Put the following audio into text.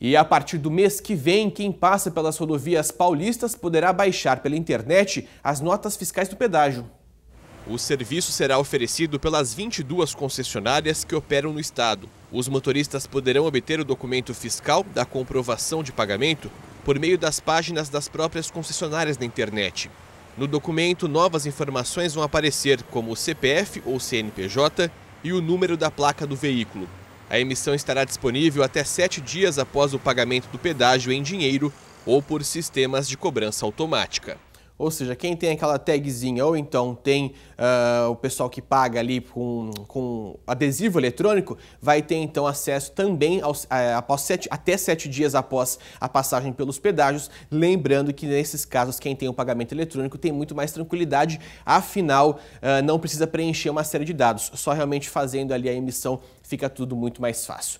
E a partir do mês que vem, quem passa pelas rodovias paulistas poderá baixar pela internet as notas fiscais do pedágio. O serviço será oferecido pelas 22 concessionárias que operam no estado. Os motoristas poderão obter o documento fiscal da comprovação de pagamento por meio das páginas das próprias concessionárias na internet. No documento, novas informações vão aparecer, como o CPF ou CNPJ e o número da placa do veículo. A emissão estará disponível até sete dias após o pagamento do pedágio em dinheiro ou por sistemas de cobrança automática. Ou seja, quem tem aquela tagzinha ou então tem uh, o pessoal que paga ali com, com adesivo eletrônico, vai ter então acesso também aos, ah, após sete, até sete dias após a passagem pelos pedágios. Lembrando que nesses casos, quem tem o pagamento eletrônico tem muito mais tranquilidade, afinal, uh, não precisa preencher uma série de dados, só realmente fazendo ali a emissão fica tudo muito mais fácil.